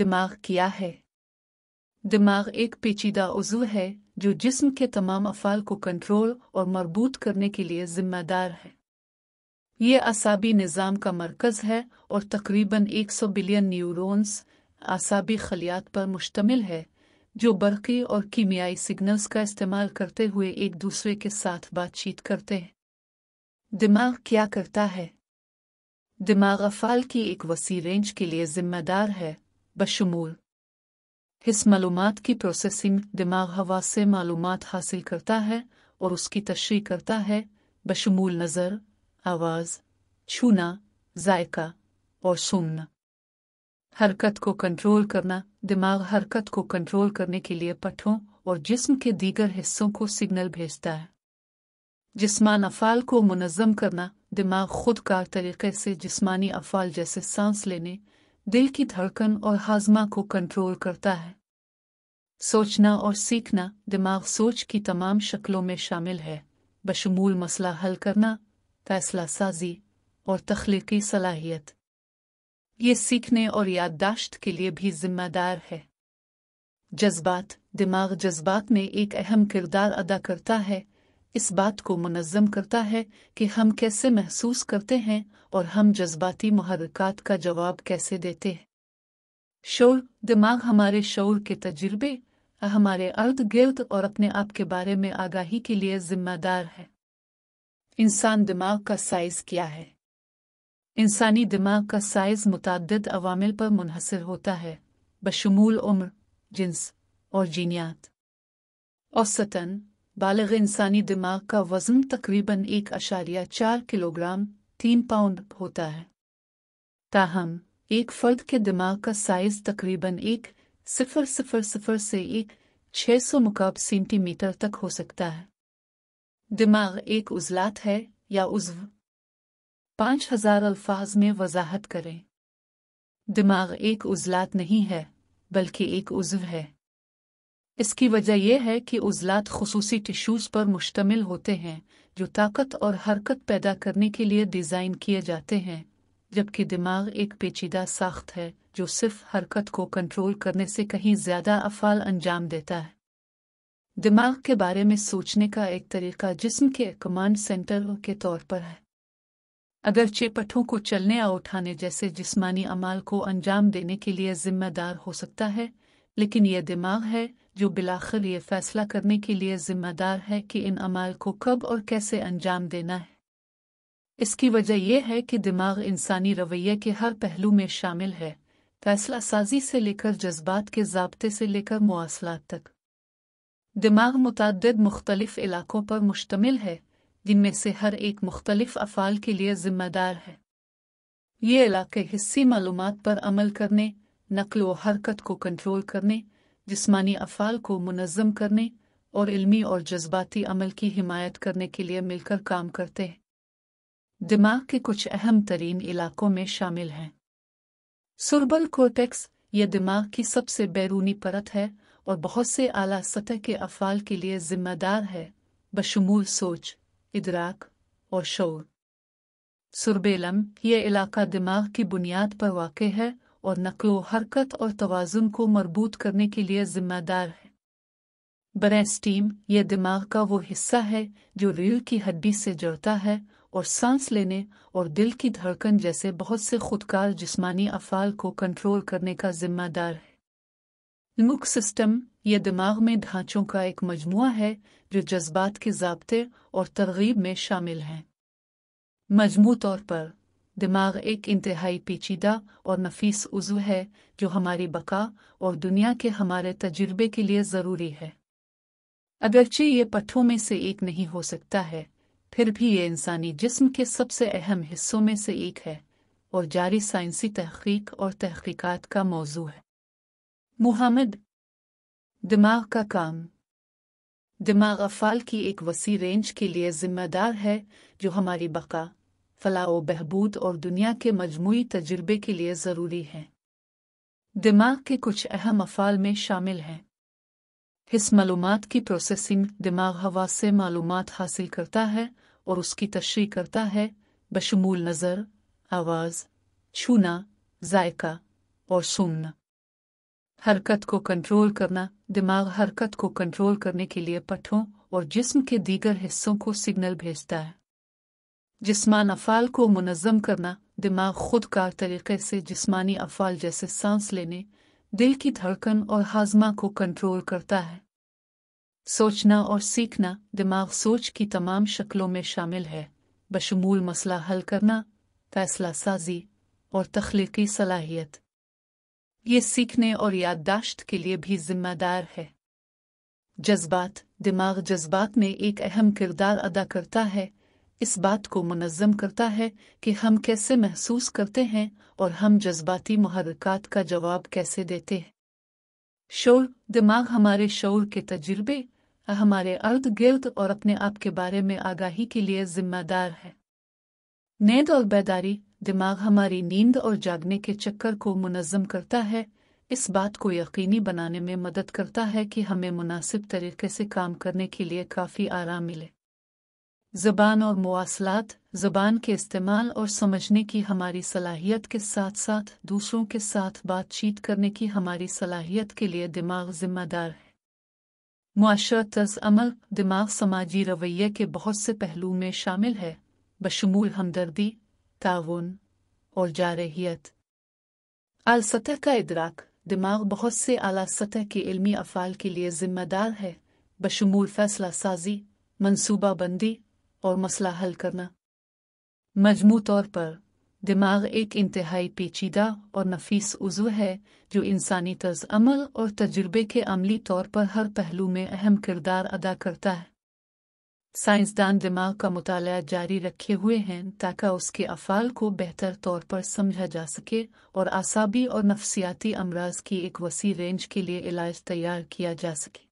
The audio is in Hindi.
दिमाग किया है दिमाग एक पेचीदा उजू है जो जिस्म के तमाम अफाल को कंट्रोल और मरबूत करने के लिए जिम्मेदार है ये असाबी निज़ाम का मरकज़ है और तकरीबन 100 बिलियन न्यूरॉन्स असाबी खलियात पर मुश्तमिल है जो बरकी और कीमियाई सिग्नल्स का इस्तेमाल करते हुए एक दूसरे के साथ बातचीत करते हैं दिमाग क्या करता है दिमाग अफाल की एक वसी रेंज के लिए जिम्मेदार है बशमूल इस मालूम की प्रोसेसिंग दिमाग हवा से मालूम हासिल करता है और उसकी तशरी करता है बशमूल नज़र आवाज़ छूना जायका और सूंघना हरकत को कंट्रोल करना दिमाग हरकत को कंट्रोल करने के लिए पठों और जिस्म के दीगर हिस्सों को सिग्नल भेजता है जिस्मान अफाल को मुनज़म करना दिमाग खुद कार तरीके से जिस्मानी अफाल जैसे सांस लेने दिल की धड़कन और हाजमा को कंट्रोल करता है सोचना और सीखना दिमाग सोच की तमाम शक्लों में शामिल है बशमूल मसला हल करना फैसला साजी और तख्लीकी सलाहियत ये सीखने और याददाश्त के लिए भी जिम्मेदार है जज्बात दिमाग जज्बात में एक अहम किरदार अदा करता है इस बात को मुनज़म करता है कि हम कैसे महसूस करते हैं और हम जज्बाती महरकत का जवाब कैसे देते हैं शोर दिमाग हमारे शोर के तजुर्बे हमारे अर्द गिर्द और अपने आप के बारे में आगाही के लिए जिम्मेदार है इंसान दिमाग का साइज क्या है इंसानी दिमाग का साइज मुतद अवामिल पर मुनहसर होता है बशमूल उम्र जिन्स और जीनियात औसतन बालग इंसानी दिमाग का वजन तकरीबन एक अशारिया चार किलोग्राम तीन पाउंड होता है ताहम एक फर्द के दिमाग का साइज तकरीबन एक सिफर सिफर सिफर से एक छः सौ मुकाब सेंटीमीटर तक हो सकता है दिमाग एक उजलात है या उज्व पाँच हजार अल्फाज में वजाहत करें दिमाग एक उजलात नहीं है बल्कि एक उज्व है इसकी वजह यह है कि उजलात खसूसी टिश्यूज़ पर मुश्तमिल होते हैं जो ताकत और हरकत पैदा करने के लिए डिज़ाइन किए जाते हैं जबकि दिमाग एक पेचीदा साख्त है जो सिर्फ हरकत को कंट्रोल करने से कहीं ज़्यादा अफाल अंजाम देता है दिमाग के बारे में सोचने का एक तरीका जिसम के कमांड सेंटर के तौर पर है अगर चेपटों को चलने या उठाने जैसे जिस्मानी अमाल को अंजाम देने के लिए जिम्मेदार हो सकता है लेकिन यह दिमाग है जो बिलाखिर ये फैसला करने के लिए जिम्मेदार है कि इन अमाल को कब और कैसे अंजाम देना है इसकी वजह यह है कि दिमाग इंसानी रवैये के हर पहलू में शामिल है फैसला साजी से लेकर जज्बात के जबते से लेकर मौसलात तक दिमाग मुतद मुख्तलिफ इलाकों पर मुश्तमिल है जिनमें से हर एक मुख्तलिफ अफ़ाल के लिए जिम्मेदार है ये इलाके हिस्सी मालूम पर अमल करने नकलो हरकत को कंट्रोल करने जिसमानी अफ़ाल को मुनज़म करने और इल्मी और जज्बाती अमल की हिमायत करने के लिए मिलकर काम करते हैं दिमाग के कुछ अहम तरीन इलाकों में शामिल हैं सुरबल कोटेक्स यह दिमाग की सबसे बैरूनी परत है और बहुत से आला सतह के अफाल के लिए जिम्मेदार है बशमूल सोच इदराक और शोर सुरबेलम यह इलाका दिमाग की बुनियाद पर वाक़ है और नकलो हरकत और तोज़ुन को मरबूत करने के लिए जिम्मेदार है ब्रेन यह दिमाग का वो हिस्सा है जो रीढ़ की हड्डी से जड़ता है और सांस लेने और दिल की धड़कन जैसे बहुत से खुदकार जिस्मानी अफाल को कंट्रोल करने का जिम्मेदार है मुख सिस्टम यह दिमाग में ढांचों का एक मजमु है जो जज्बात के जबते और तरगीब में शामिल हैं मजमू तौर पर दिमाग एक इंतहाई पेचीदा और नफीस उजू है जो हमारी बका और दुनिया के हमारे तजुर्बे के लिए ज़रूरी है अगरचे ये पठों में से एक नहीं हो सकता है फिर भी ये इंसानी जिस्म के सबसे अहम हिस्सों में से एक है और जारी साइंसी तहकीक और तहकीकात का मौजू है मुहमद दिमाग का काम दिमाग अफाल की एक वसी रेंज के लिए जिम्मेदार है जो हमारी बका फलाह बहबूद और दुनिया के मजमू तजर्बे के लिए ज़रूरी है दिमाग के कुछ अहम अफ़ाल में शामिल हैं इस मालूम की प्रोसेसिंग दिमाग हवा से मालूम हासिल करता है और उसकी तशरी करता है बशमूल नज़र आवाज़ छूना जायका और सुनना हरकत को कंट्रोल करना दिमाग हरकत को कंट्रोल करने के लिए पठों और जिस्म के दीगर हिस्सों को सिग्नल भेजता है जिसमान अफ़ाल को मुनज़म करना दिमाग खुद का तरीक़े से जिसमानी अफ़ाल जैसे सांस लेने दिल की धड़कन और हाजमा को कंट्रोल करता है सोचना और सीखना दिमाग सोच की तमाम शक्लों में शामिल है बशमूल मसला हल करना फैसला साजी और तख्लीकी सलाहियत ये सीखने और याददाश्त के लिए भी जिम्मेदार है जज्बात दिमाग जज्बात में एक अहम किरदार अदा करता है इस बात को मुनज़म करता है कि हम कैसे महसूस करते हैं और हम जज्बाती महरकत का जवाब कैसे देते हैं शोर दिमाग हमारे शोर के तजुर्बे हमारे अर्द गिर्द और अपने आप के बारे में आगाही के लिए जिम्मेदार है नींद और बेदारी दिमाग हमारी नींद और जागने के चक्कर को मुनज़म करता है इस बात को यकीनी बनाने में मदद करता है कि हमें मुनासिब तरीके से काम करने के लिए काफ़ी आराम मिले ज़बान और मवासलात ज़बान के इस्तेमाल और समझने की हमारी सलाहियत के साथ साथ दूसरों के साथ बातचीत करने की हमारी सलाहियत के लिए दिमाग जिम्मेदार है माशरत अमल दिमाग समाजी रवैये के बहुत से पहलू में शामिल है बशमूल हमदर्दी ताउन और जारहियत अलसतह का इदराक दिमाग बहुत से अला सतह के इलमी अफाल के लिए जिम्मेदार है बशमूल फैसला साजी मनसूबाबंदी और मसला हल करना मजमू तौर पर दिमाग एक इंतहाई पेचीदा और नफीस उजू है जो इंसानी तर्ज अमल और तजुर्बे के अमली तौर पर हर पहलू में अहम किरदार अदा करता है साइंसदान दिमाग का मुताल जारी रखे हुए हैं ताकि उसके अफाल को बेहतर तौर पर समझा जा सके और आसाबी और नफसियाती अमराज की एक वसी रेंज के लिए इलाज तैयार किया जा सके